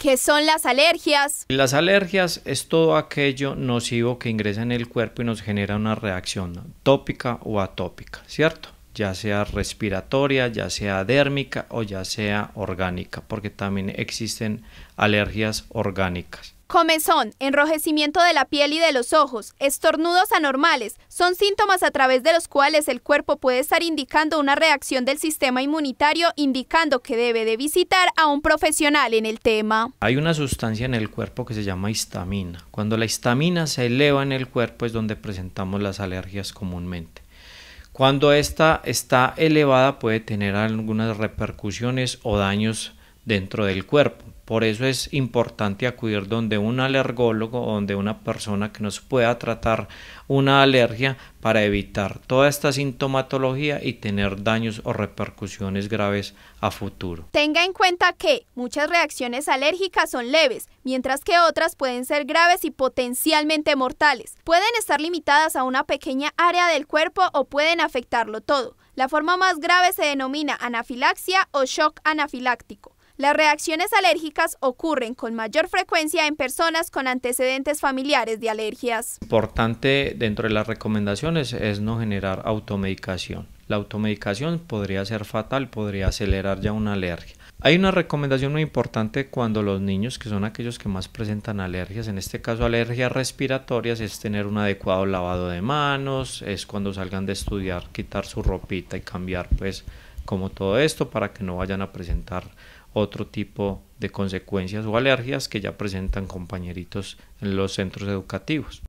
¿Qué son las alergias? Las alergias es todo aquello nocivo que ingresa en el cuerpo y nos genera una reacción tópica o atópica, ¿cierto? ya sea respiratoria, ya sea dérmica o ya sea orgánica, porque también existen alergias orgánicas. Comezón, enrojecimiento de la piel y de los ojos, estornudos anormales, son síntomas a través de los cuales el cuerpo puede estar indicando una reacción del sistema inmunitario, indicando que debe de visitar a un profesional en el tema. Hay una sustancia en el cuerpo que se llama histamina. Cuando la histamina se eleva en el cuerpo es donde presentamos las alergias comúnmente. Cuando esta está elevada puede tener algunas repercusiones o daños dentro del cuerpo. Por eso es importante acudir donde un alergólogo o donde una persona que nos pueda tratar una alergia para evitar toda esta sintomatología y tener daños o repercusiones graves a futuro. Tenga en cuenta que muchas reacciones alérgicas son leves, mientras que otras pueden ser graves y potencialmente mortales. Pueden estar limitadas a una pequeña área del cuerpo o pueden afectarlo todo. La forma más grave se denomina anafilaxia o shock anafiláctico. Las reacciones alérgicas ocurren con mayor frecuencia en personas con antecedentes familiares de alergias. Importante dentro de las recomendaciones es no generar automedicación. La automedicación podría ser fatal, podría acelerar ya una alergia. Hay una recomendación muy importante cuando los niños, que son aquellos que más presentan alergias, en este caso alergias respiratorias, es tener un adecuado lavado de manos, es cuando salgan de estudiar quitar su ropita y cambiar pues como todo esto para que no vayan a presentar otro tipo de consecuencias o alergias que ya presentan compañeritos en los centros educativos.